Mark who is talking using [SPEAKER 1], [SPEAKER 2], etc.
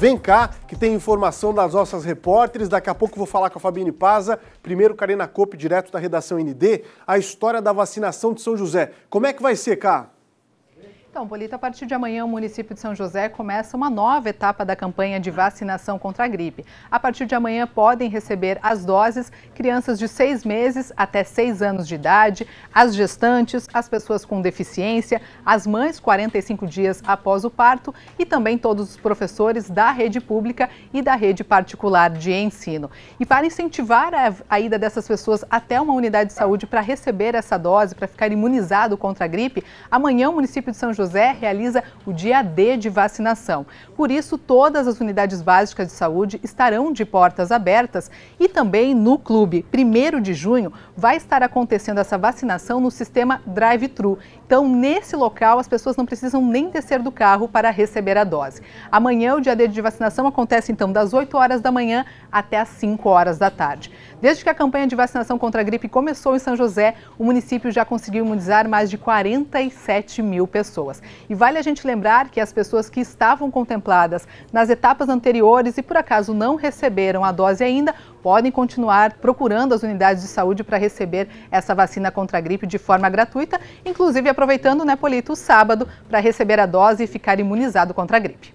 [SPEAKER 1] Vem cá, que tem informação das nossas repórteres. Daqui a pouco vou falar com a Fabiane Paza. Primeiro, Karina Cope, direto da redação ND. A história da vacinação de São José. Como é que vai ser, Cá?
[SPEAKER 2] Então, Bolita, a partir de amanhã, o município de São José começa uma nova etapa da campanha de vacinação contra a gripe. A partir de amanhã, podem receber as doses crianças de seis meses até seis anos de idade, as gestantes, as pessoas com deficiência, as mães 45 dias após o parto e também todos os professores da rede pública e da rede particular de ensino. E para incentivar a, a ida dessas pessoas até uma unidade de saúde para receber essa dose, para ficar imunizado contra a gripe, amanhã o município de São José José realiza o dia D de vacinação. Por isso, todas as unidades básicas de saúde estarão de portas abertas e também no clube. 1 de junho vai estar acontecendo essa vacinação no sistema drive-thru. Então, nesse local, as pessoas não precisam nem descer do carro para receber a dose. Amanhã, o dia D de vacinação acontece então das 8 horas da manhã até as 5 horas da tarde. Desde que a campanha de vacinação contra a gripe começou em São José, o município já conseguiu imunizar mais de 47 mil pessoas. E vale a gente lembrar que as pessoas que estavam contempladas nas etapas anteriores e por acaso não receberam a dose ainda, podem continuar procurando as unidades de saúde para receber essa vacina contra a gripe de forma gratuita, inclusive aproveitando, né, Polito, o sábado para receber a dose e ficar imunizado contra a gripe.